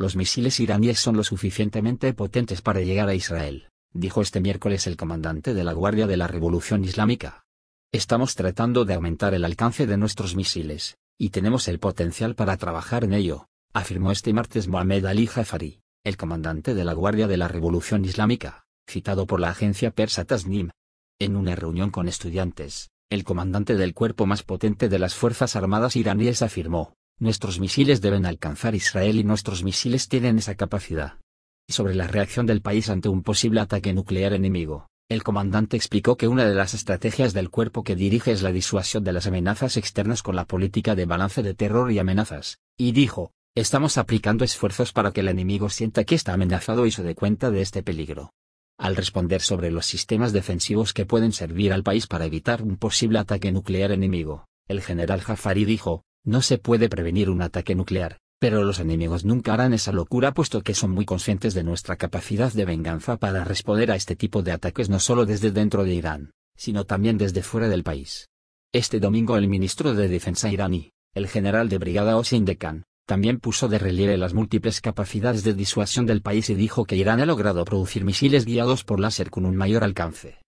Los misiles iraníes son lo suficientemente potentes para llegar a Israel, dijo este miércoles el comandante de la Guardia de la Revolución Islámica. Estamos tratando de aumentar el alcance de nuestros misiles, y tenemos el potencial para trabajar en ello, afirmó este martes Mohamed Ali Jafari, el comandante de la Guardia de la Revolución Islámica, citado por la agencia persa Tasnim. En una reunión con estudiantes, el comandante del cuerpo más potente de las Fuerzas Armadas iraníes afirmó, Nuestros misiles deben alcanzar Israel y nuestros misiles tienen esa capacidad. sobre la reacción del país ante un posible ataque nuclear enemigo, el comandante explicó que una de las estrategias del cuerpo que dirige es la disuasión de las amenazas externas con la política de balance de terror y amenazas, y dijo, estamos aplicando esfuerzos para que el enemigo sienta que está amenazado y se dé cuenta de este peligro. Al responder sobre los sistemas defensivos que pueden servir al país para evitar un posible ataque nuclear enemigo, el general Jafari dijo, no se puede prevenir un ataque nuclear, pero los enemigos nunca harán esa locura puesto que son muy conscientes de nuestra capacidad de venganza para responder a este tipo de ataques no solo desde dentro de Irán, sino también desde fuera del país. Este domingo el ministro de Defensa iraní, el general de brigada Hossein Dekan, también puso de relieve las múltiples capacidades de disuasión del país y dijo que Irán ha logrado producir misiles guiados por láser con un mayor alcance.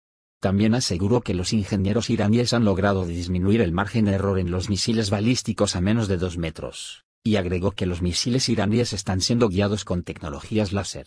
También aseguró que los ingenieros iraníes han logrado disminuir el margen de error en los misiles balísticos a menos de 2 metros, y agregó que los misiles iraníes están siendo guiados con tecnologías láser.